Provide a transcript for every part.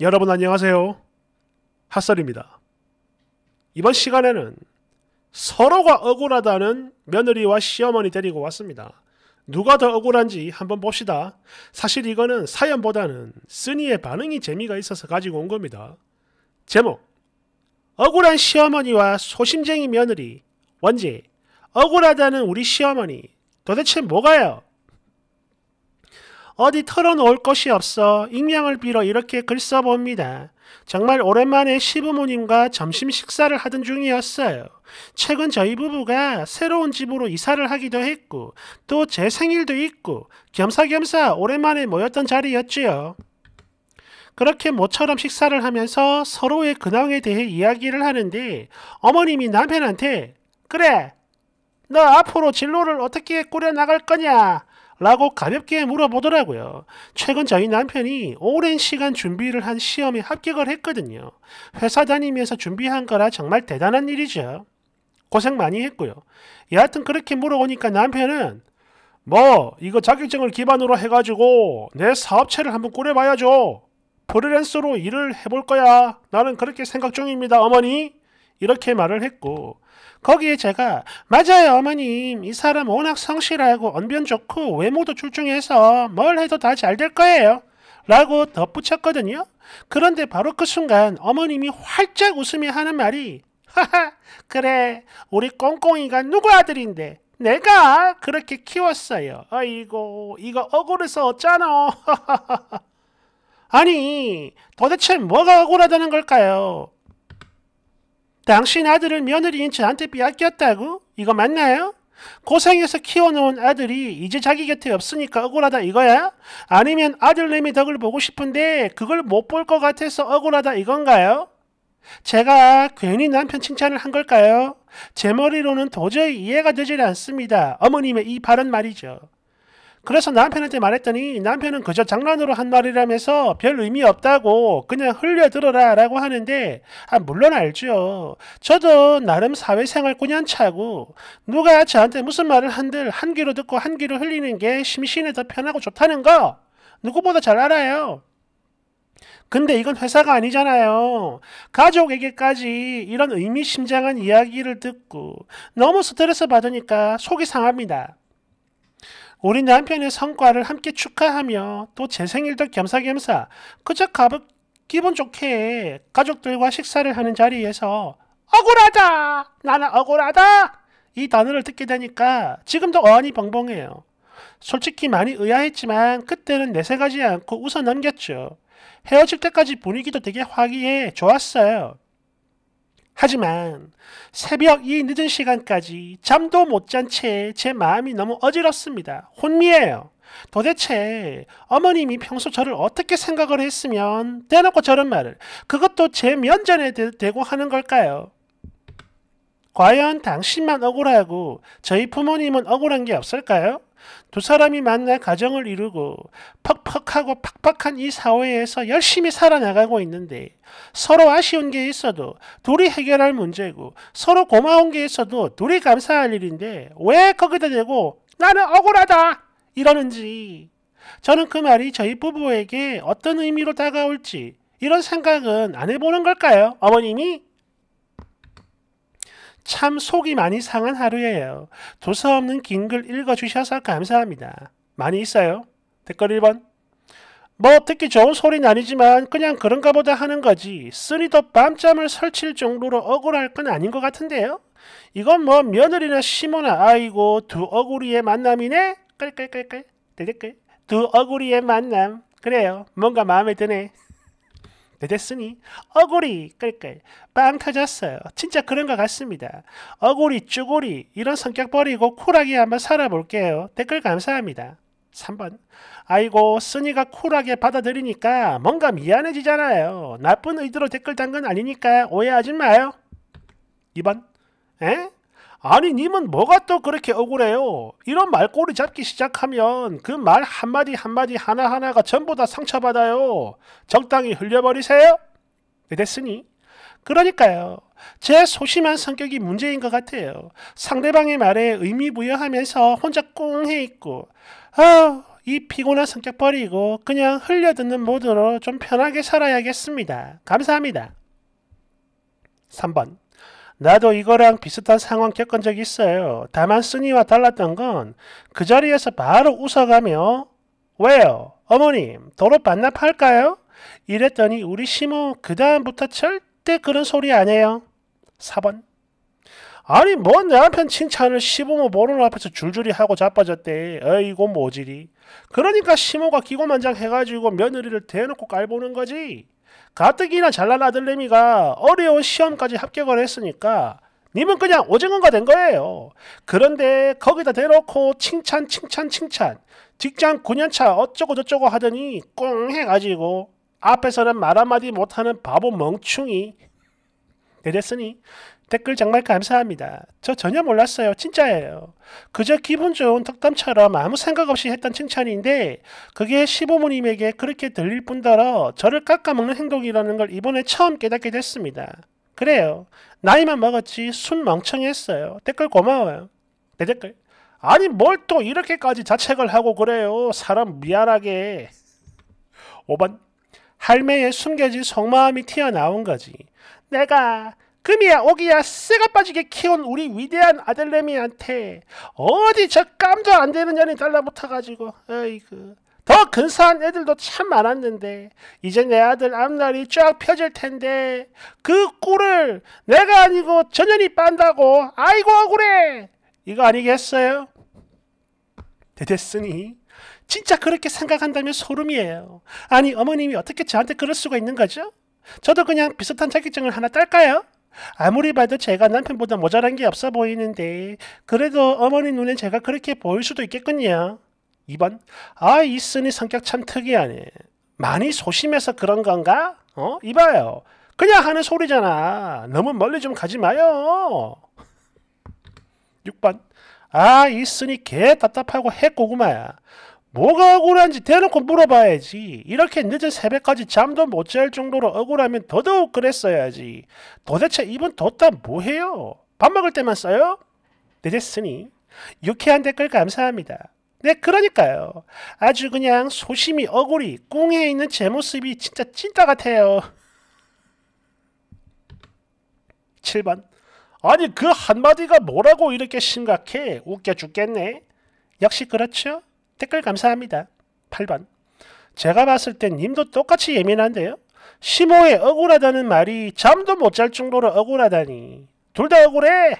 여러분 안녕하세요. 핫설입니다. 이번 시간에는 서로가 억울하다는 며느리와 시어머니 데리고 왔습니다. 누가 더 억울한지 한번 봅시다. 사실 이거는 사연보다는 쓰니의 반응이 재미가 있어서 가지고 온 겁니다. 제목 억울한 시어머니와 소심쟁이 며느리 원제 억울하다는 우리 시어머니 도대체 뭐가요? 어디 털어놓을 것이 없어 익명을 빌어 이렇게 글 써봅니다. 정말 오랜만에 시부모님과 점심 식사를 하던 중이었어요. 최근 저희 부부가 새로운 집으로 이사를 하기도 했고 또 제 생일도 있고 겸사겸사 오랜만에 모였던 자리였지요. 그렇게 모처럼 식사를 하면서 서로의 근황에 대해 이야기를 하는데 어머님이 남편한테 그래 너 앞으로 진로를 어떻게 꾸려나갈 거냐 라고 가볍게 물어보더라고요. 최근 저희 남편이 오랜 시간 준비를 한 시험에 합격을 했거든요. 회사 다니면서 준비한 거라 정말 대단한 일이죠. 고생 많이 했고요. 여하튼 그렇게 물어보니까 남편은 뭐 이거 자격증을 기반으로 해가지고 내 사업체를 한번 꾸려봐야죠. 프리랜서로 일을 해볼 거야. 나는 그렇게 생각 중입니다, 어머니. 이렇게 말을 했고 거기에 제가 맞아요 어머님 이 사람 워낙 성실하고 언변 좋고 외모도 출중해서 뭘 해도 다 잘 될 거예요 라고 덧붙였거든요. 그런데 바로 그 순간 어머님이 활짝 웃으며 하는 말이 하하 그래 우리 꽁꽁이가 누구 아들인데 내가 그렇게 키웠어요. 아이고 이거 억울해서 어쩌노 아니 도대체 뭐가 억울하다는 걸까요? 당신 아들을 며느리인 저한테 빼앗겼다고? 이거 맞나요? 고생해서 키워놓은 아들이 이제 자기 곁에 없으니까 억울하다 이거야? 아니면 아들내미 덕을 보고 싶은데 그걸 못 볼 것 같아서 억울하다 이건가요? 제가 괜히 남편 칭찬을 한 걸까요? 제 머리로는 도저히 이해가 되질 않습니다. 어머님의 이 발언 말이죠. 그래서 남편한테 말했더니 남편은 그저 장난으로 한 말이라면서 별 의미 없다고 그냥 흘려들어라 라고 하는데 아 물론 알죠. 저도 나름 사회생활 9년 차고 누가 저한테 무슨 말을 한들 한 귀로 듣고 한 귀로 흘리는 게 심신에 더 편하고 좋다는 거 누구보다 잘 알아요. 근데 이건 회사가 아니잖아요. 가족에게까지 이런 의미심장한 이야기를 듣고 너무 스트레스 받으니까 속이 상합니다. 우리 남편의 성과를 함께 축하하며 또 제 생일도 겸사겸사 그저 가볍, 기분 좋게 가족들과 식사를 하는 자리에서 억울하다! 나는 억울하다! 이 단어를 듣게 되니까 지금도 어안이 벙벙해요. 솔직히 많이 의아했지만 그때는 내색하지 않고 웃어 넘겼죠. 헤어질 때까지 분위기도 되게 화기해 좋았어요. 하지만 새벽 이 늦은 시간까지 잠도 못 잔 채 제 마음이 너무 어지럽습니다. 혼미해요. 도대체 어머님이 평소 저를 어떻게 생각을 했으면 대놓고 저런 말을 그것도 제 면전에 대, 대고 하는 걸까요? 과연 당신만 억울하고 저희 부모님은 억울한 게 없을까요? 두 사람이 만나 가정을 이루고 퍽퍽하고 팍팍한 이 사회에서 열심히 살아나가고 있는데 서로 아쉬운 게 있어도 둘이 해결할 문제고 서로 고마운 게 있어도 둘이 감사할 일인데 왜 거기다 대고 나는 억울하다 이러는지 저는 그 말이 저희 부부에게 어떤 의미로 다가올지 이런 생각은 안 해보는 걸까요? 어머님이? 참 속이 많이 상한 하루예요. 도서없는 긴 글 읽어주셔서 감사합니다. 많이 있어요. 댓글 1번. 뭐 특히 좋은 소리는 아니지만 그냥 그런가 보다 하는 거지. 쓰니도 밤잠을 설칠 정도로 억울할 건 아닌 것 같은데요. 이건 뭐 며느리나 시모나 아이고 두 어구리의 만남이네? 끌끌끌끌. 네, 네, 네. 두 어구리의 만남. 그래요. 뭔가 마음에 드네. 됐으니 어골이 끌끌 빵 터졌어요. 진짜 그런 것 같습니다. 어골이 쭈구리 이런 성격 버리고 쿨하게 한번 살아볼게요. 댓글 감사합니다. 3번 아이고 쓰니가 쿨하게 받아들이니까 뭔가 미안해지잖아요. 나쁜 의도로 댓글 단 건 아니니까 오해하지 마요. 2번 에? 아니 님은 뭐가 또 그렇게 억울해요? 이런 말꼬리 잡기 시작하면 그 말 한마디 한마디 하나하나가 전부 다 상처받아요. 적당히 흘려버리세요. 네, 됐으니 그러니까요. 제 소심한 성격이 문제인 것 같아요. 상대방의 말에 의미 부여하면서 혼자 꽁해 있고 아이 피곤한 성격 버리고 그냥 흘려듣는 모드로 좀 편하게 살아야겠습니다. 감사합니다. 3번 나도 이거랑 비슷한 상황 겪은 적이 있어요. 다만 쓰이와 달랐던 건 그 자리에서 바로 웃어가며 왜요? 어머님 도로 반납할까요? 이랬더니 우리 시모 그 다음부터 절대 그런 소리 안 해요. 4번 아니 뭔내 뭐 남편 칭찬을 시부모 모르는 앞에서 줄줄이 하고 자빠졌대. 어이고 모질이. 그러니까 시모가 기고만장 해가지고 며느리를 대놓고 깔보는 거지. 가뜩이나 잘난 아들내미가 어려운 시험까지 합격을 했으니까 님은 그냥 오징어가 된 거예요. 그런데 거기다 대놓고 칭찬 칭찬 칭찬 직장 9년차 어쩌고 저쩌고 하더니 꽁 해가지고 앞에서는 말 한마디 못하는 바보 멍충이 이랬으니 댓글 정말 감사합니다. 저 전혀 몰랐어요. 진짜예요. 그저 기분 좋은 덕담처럼 아무 생각 없이 했던 칭찬인데 그게 시부모님에게 그렇게 들릴 뿐더러 저를 깎아먹는 행동이라는 걸 이번에 처음 깨닫게 됐습니다. 그래요. 나이만 먹었지 순 멍청했어요. 댓글 고마워요. 내 댓글. 아니 뭘 또 이렇게까지 자책을 하고 그래요. 사람 미안하게. 5번. 할매의 숨겨진 속마음이 튀어나온 거지. 내가 금이야 오기야 쇠가 빠지게 키운 우리 위대한 아들내미한테 어디 저 깜도 안 되는 년이 달라붙어가지고 어이구 더 근사한 애들도 참 많았는데 이제 내 아들 앞날이 쫙 펴질 텐데 그 꿀을 내가 아니고 전현이 빤다고 아이고 억울해 이거 아니겠어요? 됐으니 진짜 그렇게 생각한다면 소름이에요. 아니 어머님이 어떻게 저한테 그럴 수가 있는 거죠? 저도 그냥 비슷한 자격증을 하나 딸까요? 아무리 봐도 제가 남편보다 모자란 게 없어 보이는데 그래도 어머니 눈엔 제가 그렇게 보일 수도 있겠군요. 2번 아 이슨이 성격 참 특이하네. 많이 소심해서 그런 건가? 어? 이봐요. 그냥 하는 소리잖아. 너무 멀리 좀 가지 마요. 6번 아 이슨이 개 답답하고 해꼬구마야 뭐가 억울한지 대놓고 물어봐야지. 이렇게 늦은 새벽까지 잠도 못 잘 정도로 억울하면 더더욱 그랬어야지. 도대체 이분 뒀다 뭐해요? 밥 먹을 때만 써요? 늦었으니 유쾌한 댓글 감사합니다. 네, 그러니까요. 아주 그냥 소심이 억울이 꿍해 있는 제 모습이 진짜 찐따 같아요. 7번. 아니, 그 한마디가 뭐라고 이렇게 심각해? 웃겨 죽겠네. 역시 그렇죠? 댓글 감사합니다. 8번. 제가 봤을 땐 님도 똑같이 예민한데요. 심호에 억울하다는 말이 잠도 못 잘 정도로 억울하다니. 둘 다 억울해.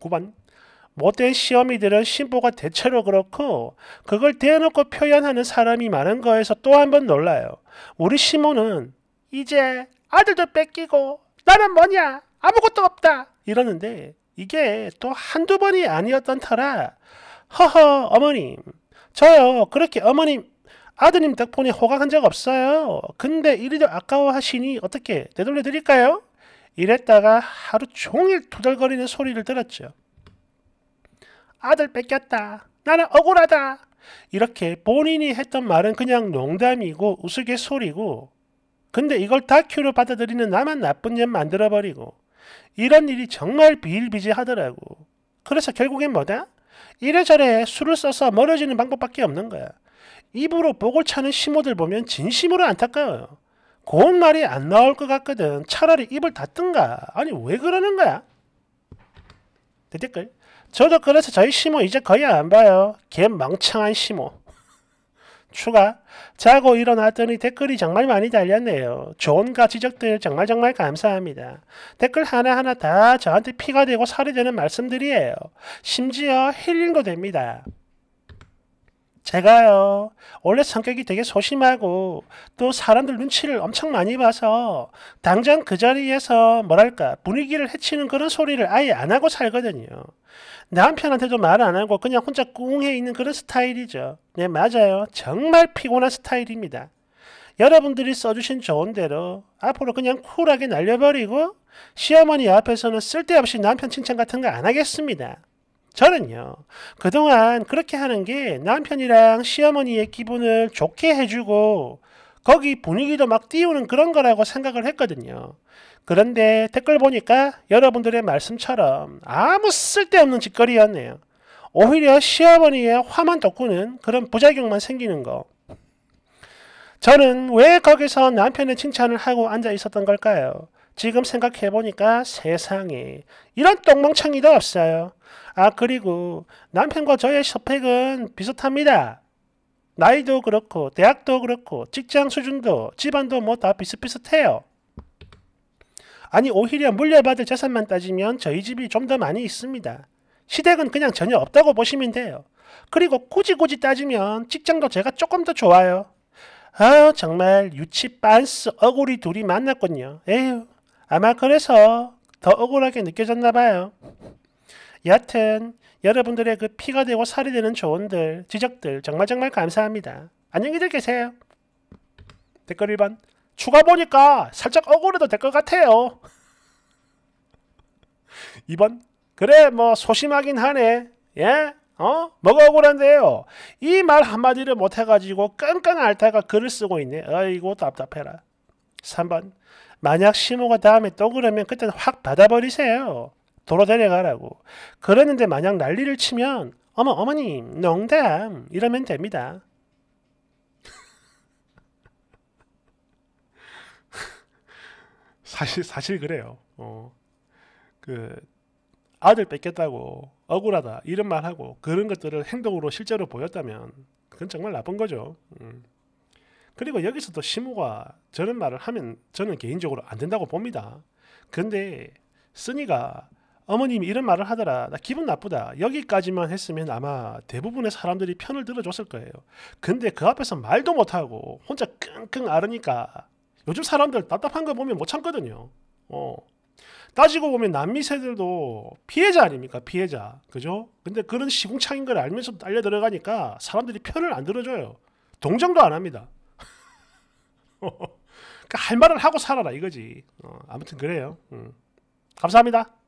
9번. 못된 시험이들은 신보가 대체로 그렇고 그걸 대놓고 표현하는 사람이 많은 거에서 또 한 번 놀라요. 우리 시모는 이제 아들도 뺏기고 나는 뭐냐 아무것도 없다 이러는데 이게 또 한두 번이 아니었던 터라 허허 어머님 저요 그렇게 어머님 아드님 덕분에 호강한 적 없어요. 근데 이리도 아까워하시니 어떻게 되돌려 드릴까요? 이랬다가 하루 종일 투덜거리는 소리를 들었죠. 아들 뺏겼다. 나는 억울하다. 이렇게 본인이 했던 말은 그냥 농담이고 우스갯소리고 근데 이걸 다큐로 받아들이는 나만 나쁜 년 만들어버리고 이런 일이 정말 비일비재하더라고. 그래서 결국엔 뭐다? 이래저래 술을 써서 멀어지는 방법밖에 없는 거야. 입으로 복을 차는 시모들 보면 진심으로 안타까워요. 고운 말이 안 나올 것 같거든. 차라리 입을 닫든가. 아니 왜 그러는 거야? 댓글. 저도 그래서 저희 시모 이제 거의 안 봐요. 개 망창한 시모. 추가 자고 일어났더니 댓글이 정말 많이 달렸네요. 조언과 지적들 정말 정말 감사합니다. 댓글 하나하나 다 저한테 피가 되고 살이 되는 말씀들이에요. 심지어 힐링도 됩니다. 제가요, 원래 성격이 되게 소심하고 또 사람들 눈치를 엄청 많이 봐서 당장 그 자리에서 뭐랄까 분위기를 해치는 그런 소리를 아예 안 하고 살거든요. 남편한테 도말 안 하고 그냥 혼자 꿍해 있는 그런 스타일이죠. 네, 맞아요. 정말 피곤한 스타일입니다. 여러분들이 써주신 좋은 대로 앞으로 그냥 쿨하게 날려버리고 시어머니 앞에서는 쓸데없이 남편 칭찬 같은 거 안 하겠습니다. 저는요, 그동안 그렇게 하는 게 남편이랑 시어머니의 기분을 좋게 해주고 거기 분위기도 막 띄우는 그런 거라고 생각을 했거든요. 그런데 댓글 보니까 여러분들의 말씀처럼 아무 쓸데없는 짓거리였네요. 오히려 시어머니의 화만 돋구는 그런 부작용만 생기는 거. 저는 왜 거기서 남편의 칭찬을 하고 앉아 있었던 걸까요? 지금 생각해보니까 세상에 이런 똥멍청이도 없어요. 아 그리고 남편과 저의 스펙은 비슷합니다. 나이도 그렇고 대학도 그렇고 직장 수준도 집안도 뭐 다 비슷비슷해요. 아니 오히려 물려받을 재산만 따지면 저희 집이 좀 더 많이 있습니다. 시댁은 그냥 전혀 없다고 보시면 돼요. 그리고 굳이 굳이 따지면 직장도 제가 조금 더 좋아요. 아 정말 유치 빤스 억울이 둘이 만났군요. 에휴 아마 그래서 더 억울하게 느껴졌나 봐요. 여하튼 여러분들의 그 피가 되고 살이 되는 조언들, 지적들 정말 정말 감사합니다. 안녕히들 계세요. 댓글 1번 추가 보니까 살짝 억울해도 될 것 같아요. 2번 그래 뭐 소심하긴 하네. 예? 어? 뭐가 억울한데요? 이 말 한마디를 못해가지고 끙끙 앓다가 글을 쓰고 있네. 아이고 답답해라. 3번 만약 심호가 다음에 또 그러면 그땐 확 받아버리세요. 도로 데려가라고. 그러는데 만약 난리를 치면 어머 어머님 농담 이러면 됩니다. 사실 사실 그래요. 어. 그 아들 뺏겼다고 억울하다 이런 말하고 그런 것들을 행동으로 실제로 보였다면 그건 정말 나쁜 거죠. 음. 그리고 여기서도 시무가 저런 말을 하면 저는 개인적으로 안 된다고 봅니다. 근데 쓰니가 어머님이 이런 말을 하더라. 나 기분 나쁘다. 여기까지만 했으면 아마 대부분의 사람들이 편을 들어줬을 거예요. 근데 그 앞에서 말도 못하고 혼자 끙끙 앓으니까 요즘 사람들 답답한 거 보면 못 참거든요. 어. 따지고 보면 남미 세들도 피해자 아닙니까? 피해자. 그죠? 근데 그런 시궁창인 걸 알면서 알려 들어가니까 사람들이 편을 안 들어줘요. 동정도 안 합니다. 그러니까 할 말을 하고 살아라 이거지. 어, 아무튼 그래요. 음. 감사합니다.